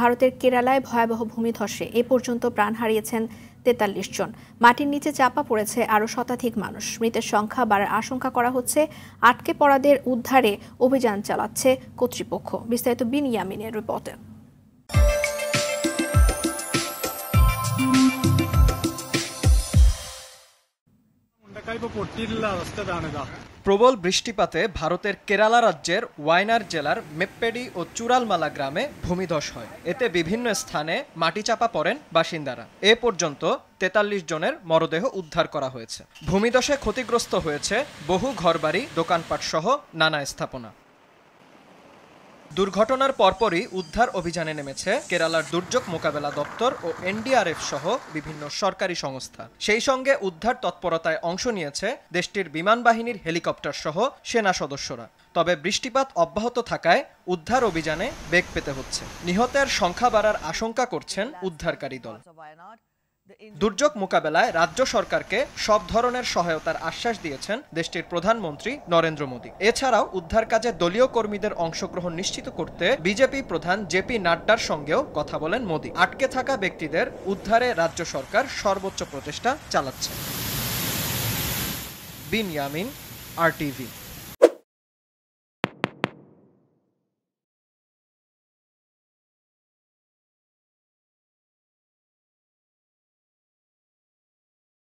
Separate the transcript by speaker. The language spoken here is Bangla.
Speaker 1: ভারতের কেরালায় ভয়াবহ ভূমিধসে এ পর্যন্ত প্রাণ হারিয়েছেন তেতাল্লিশ জন মাটির নিচে চাপা পড়েছে আরও শতাধিক মানুষ মৃতের সংখ্যা বাড়ার আশঙ্কা করা হচ্ছে আটকে পড়াদের উদ্ধারে অভিযান চালাচ্ছে কর্তৃপক্ষ বিস্তারিত বিনিয়ামিনের রিপোর্টে
Speaker 2: ഇപ്പൊ അവസ്ഥ ഇതാണിതാ প্রবল বৃষ্টিপাতে ভারতের কেরালা রাজ্যের ওয়াইনার জেলার মেপ্পেডি ও চুরালমালা গ্রামে ভূমিধস হয় এতে বিভিন্ন স্থানে মাটি চাপা পড়েন বাসিন্দারা এ পর্যন্ত তেতাল্লিশ জনের মরদেহ উদ্ধার করা হয়েছে ভূমিধসে ক্ষতিগ্রস্ত হয়েছে বহু ঘরবাড়ি দোকানপাট সহ নানা স্থাপনা দুর্ঘটনার পরপরই উদ্ধার অভিযানে নেমেছে কেরালার দুর্যোগ মোকাবেলা দপ্তর ও এনডিআরএফ সহ বিভিন্ন সরকারি সংস্থা সেই সঙ্গে উদ্ধার তৎপরতায় অংশ নিয়েছে দেশটির বিমান বাহিনীর হেলিকপ্টার সহ সেনা সদস্যরা তবে বৃষ্টিপাত অব্যাহত থাকায় উদ্ধার অভিযানে বেগ পেতে হচ্ছে নিহতের সংখ্যা বাড়ার আশঙ্কা করছেন উদ্ধারকারী দল দুর্যোগ মোকাবেলায় রাজ্য সরকারকে সব ধরনের সহায়তার আশ্বাস দিয়েছেন দেশটির প্রধানমন্ত্রী নরেন্দ্র মোদী এছাড়াও উদ্ধার কাজে দলীয় কর্মীদের অংশগ্রহণ নিশ্চিত করতে বিজেপি প্রধান জেপি নাড্ডার সঙ্গেও কথা বলেন মোদী আটকে থাকা ব্যক্তিদের উদ্ধারে রাজ্য সরকার সর্বোচ্চ প্রচেষ্টা চালাচ্ছে বিন ইয়ামিন আর টিভি